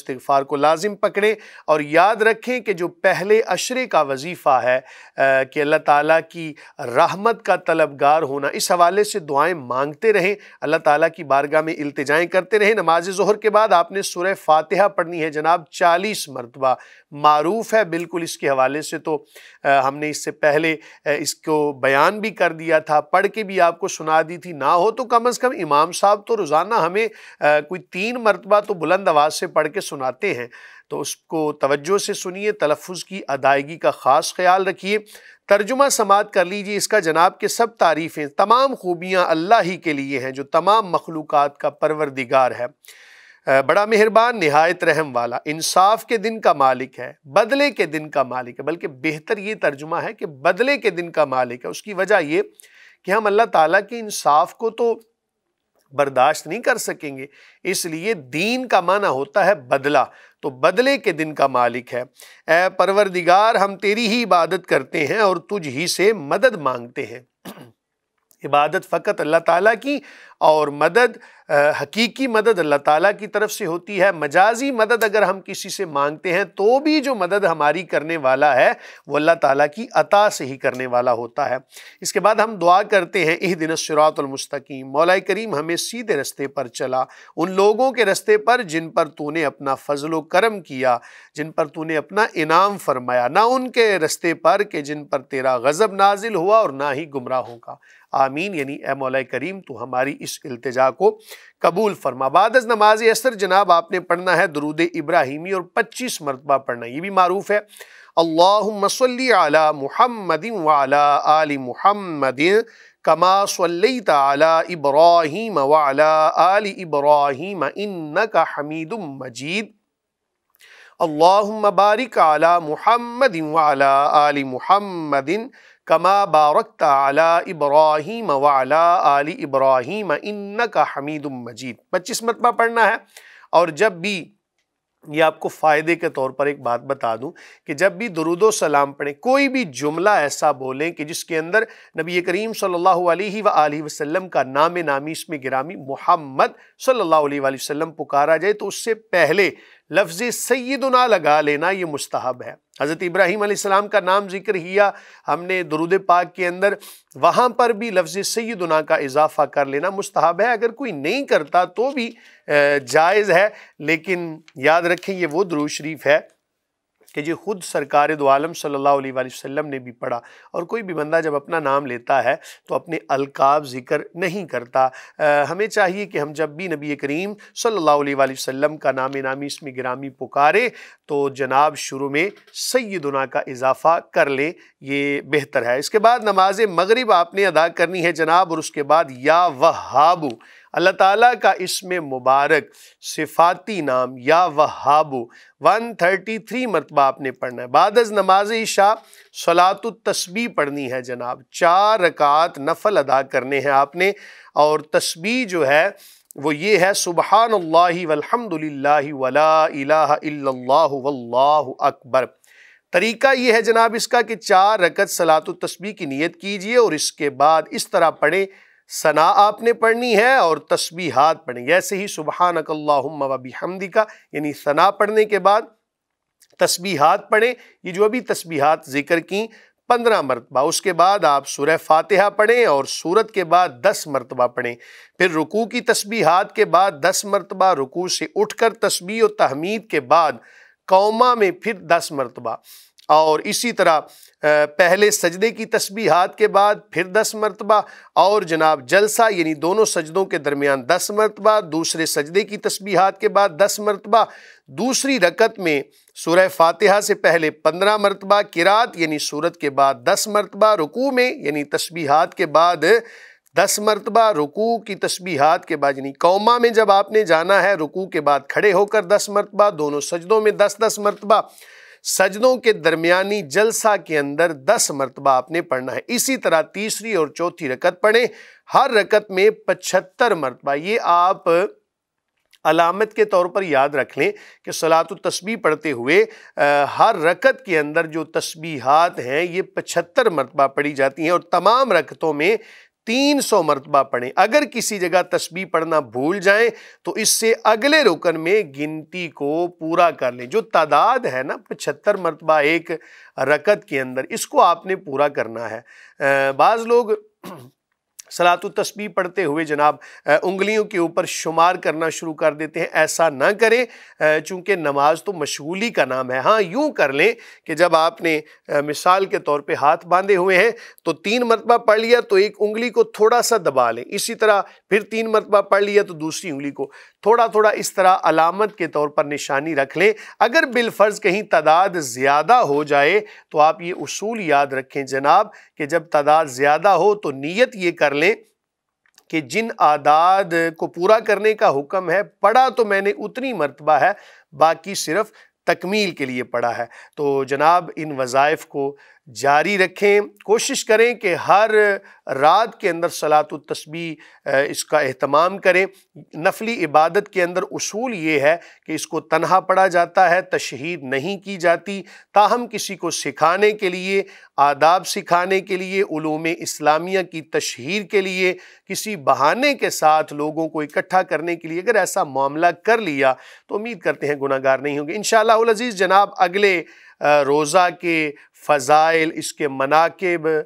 इस्तफ़ार को लाजिम पकड़े और याद रखें कि जो पहले अशरे का वजीफ़ा है कि अल्लाह ताला की रहमत का तलबगार होना इस हवाले से दुआएं मांगते रहें अल्लाह ताला की बारगाह में अल्तजाएँ करते रहें नमाज जहर के बाद आपने सुर फातिहा पढ़नी है जनाब चालीस मरतबा मरूफ है बिल्कुल इसके हवाले से तो आ, हमने इससे पहले इसको बयान भी कर दिया था पढ़ के भी आपको सुना दी थी ना हो तो कम अज़ कम इमाम साहब तो रोज़ाना हमें कोई तीन मरतबा तो बुलंद आवाज़ से पढ़ के सुनाते हैं तो उसको तवज्जो से सुनिए तलफ़ की अदायगी का ख़ास ख्याल रखिए तर्जुमा समात कर लीजिए इसका जनाब के सब तारीफ़ें तमाम खूबियाँ अल्लाह ही के लिए हैं जो तमाम मखलूक़ का परवरदिगार है बड़ा मेहरबान नहायत रहम वाला इंसाफ के दिन का मालिक है बदले के दिन का मालिक है बल्कि बेहतर ये तर्जुमा है कि बदले के दिन का मालिक है उसकी वजह ये कि हम अल्लाह ताला के इंसाफ को तो बर्दाश्त नहीं कर सकेंगे इसलिए दीन का माना होता है बदला तो बदले के दिन का मालिक है ए परवरदिगार हम तेरी ही इबादत करते हैं और तुझ ही से मदद मांगते हैं इबादत फ़कत अल्लाह ताला की और मदद हकीकी मदद अल्लाह ताला की तरफ से होती है मजाजी मदद अगर हम किसी से मांगते हैं तो भी जो मदद हमारी करने वाला है वो अल्लाह ताला की अता से ही करने वाला होता है इसके बाद हम दुआ करते हैं इह दिन मुस्तकीम मौलाए करीम हमें सीधे रस्ते पर चला उन लोगों के रस्ते पर जिन पर तूने अपना फजलो करम किया जिन पर तूने अपना इनाम फरमाया ना उनके रस्ते पर कि जिन पर तेरा गज़ब नाजिल हुआ और ना ही गुमराहों का आमीन यानी ए मौलाए करीम तो हमारी इस इस अल्तजा को कबूल फरमा बाद नमाज असर जनाब आपने पढ़ना है दरूद इब्राहिमी और पच्चीस मरतबा पढ़ना ये भी मरूफ है अल्लाहमसली आला मुहमद वाला आली मुहमद कमा सल्ली तला इब्राहिम वाला अली इब्राहिम इन्न का हमीद मजीद अल्लाह मबारिक अला मुहमद वाला अली मुहमदिन कमा बारक अला इब्राहिम वाला आली इब्राहिम इन्न का हमीद मजीद पच्चीस मतबा पढ़ना है और जब भी ये आपको फ़ायदे के तौर पर एक बात बता दूं कि जब भी दरुदो सलाम पढ़ें कोई भी जुमला ऐसा बोलें कि जिसके अंदर नबी करीम सल्लल्लाहु अलैहि व आलि वसल्लम का नाम नामी इसमें गिरामी मोहम्मद सल्लल्लाहु अलैहि वसल्लम पुकारा जाए तो उससे पहले लफ्ज़ सैदना लगा लेना ये मुस्तहब है हज़रत इब्राहिम आसमाम का नाम जिक्र किया हमने दरुद पाक के अंदर वहाँ पर भी लफ्ज़ सैदना का इजाफ़ा कर लेना मुस्तहब है अगर कोई नहीं करता तो भी जायज़ है लेकिन याद रखें ये वो दरू शरीफ है कि जी ख़ुद सरकार दो आलम सल्लल्लाहु अलैहि वसल्लम ने भी पढ़ा और कोई भी बंदा जब अपना नाम लेता है तो अपने अलकाब ज़िक्र नहीं करता आ, हमें चाहिए कि हम जब भी नबी करीम सल्लल्लाहु अलैहि वसल्लम का नाम नामी इसमें ग्रामी पुकारे तो जनाब शुरू में सैदुना का इजाफ़ा कर लें ये बेहतर है इसके बाद नमाज मग़रब आपने अदा करनी है जनाब और उसके बाद या वहाबू अल्लाह ताला का इसमें मुबारक सिफाती नाम या वहाबु वन थर्टी थ्री मरतबा आपने पढ़ना है बाद नमाज इशा सलात तस्बी पढ़नी है जनाब चार रकात नफल अदा करने हैं आपने और तस्बी जो है वो ये है सुबहान वल्हमदिल्ला वला वल्लाहु अकबर तरीका ये है जनाब इसका कि चार रकत सलात तस्बी की नीयत कीजिए और इसके बाद इस तरह पढ़ें सना आपने पढ़नी है और हाथ पढ़नी ऐसे ही सुबहान अकल्लाबी हमदी का यानी सना पढ़ने के बाद तस्बी हाथ पढ़ें ये जो अभी हाथ जिक्र की पंद्रह मरतबा उसके बाद आप सुरह फातिहा पढ़ें और सूरत के बाद दस मरतबा पढ़ें फिर रुकू की हाथ के बाद दस मरतबा रुकू से उठ कर तस्बी और तहमीद के बाद कौमा में फिर दस मरतबा और इसी तरह पहले सजदे की तस्बी हाथ के बाद फिर दस मरतबा और जनाब जलसा यानी दोनों सजदों के दरमियान दस मरतबा दूसरे सजदे की तस्बी हाथ के बाद दस मरतबा दूसरी रकत में सुरह फातिहा से पहले पंद्रह मरतबा किरात यानी सूरत के बाद दस मरतबा रुकू में यानी तस्बी हाथ के बाद दस मरतबा रुकू की तस्बी हाथ के बाद यानी कौमा में जब आपने जाना है रुकू के बाद खड़े होकर दस मरतबा दोनों सजदों में दस दस मरतबा सजदों के दरमियानी जलसा के अंदर दस मरतबा आपने पढ़ना है इसी तरह तीसरी और चौथी रकत पढ़ें हर रकत में पचहत्तर मरतबा ये आप अलामत के तौर पर याद रख लें कि सलात तस्बी पढ़ते हुए आ, हर रकत के अंदर जो तस्बीहात हैं ये पचहत्तर मरतबा पढ़ी जाती हैं और तमाम रकतों में तीन सौ मरतबा पढ़ें अगर किसी जगह तस्बी पढ़ना भूल जाएं तो इससे अगले रुकन में गिनती को पूरा कर लें जो तादाद है ना पचहत्तर मरतबा एक रकत के अंदर इसको आपने पूरा करना है बाज़ लोग सलात तस्बी पढ़ते हुए जनाब उंगलियों के ऊपर शुमार करना शुरू कर देते हैं ऐसा ना करें चूँकि नमाज तो मशगूली का नाम है हाँ यूँ कर लें कि जब आपने मिसाल के तौर पर हाथ बांधे हुए हैं तो तीन मरतबा पढ़ लिया तो एक उंगली को थोड़ा सा दबा लें इसी तरह फिर तीन मरतबा पढ़ लिया तो दूसरी उंगली को थोड़ा थोड़ा इस तरह अलामत के तौर पर निशानी रख लें अगर बिलफ़र्ज़ कहीं तादाद ज़्यादा हो जाए तो आप ये उसूल याद रखें जनाब कि जब तादाद ज़्यादा हो तो नीयत ये कर लें लें कि जिन आदाद को पूरा करने का हुक्म है पढ़ा तो मैंने उतनी मरतबा है बाकी सिर्फ तकमील के लिए पढ़ा है तो जनाब इन वज़ाइफ़ को जारी रखें कोशिश करें कि हर रात के अंदर सलात तस्बी इसका अहतमाम करें नफली इबादत के अंदर उसूल ये है कि इसको तनहा पढ़ा जाता है तशहर नहीं की जाती ताहम किसी को सिखाने के लिए आदाब सिखाने के लिए उलूम इस्लामिया की तशहर के लिए किसी बहाने के साथ लोगों को इकट्ठा करने के लिए अगर ऐसा मामला कर लिया तो उम्मीद करते हैं गुनागार नहीं होंगे इन शजीज़ जनाब अगले रोज़ा के फ़ज़ाइल इसके मनाकब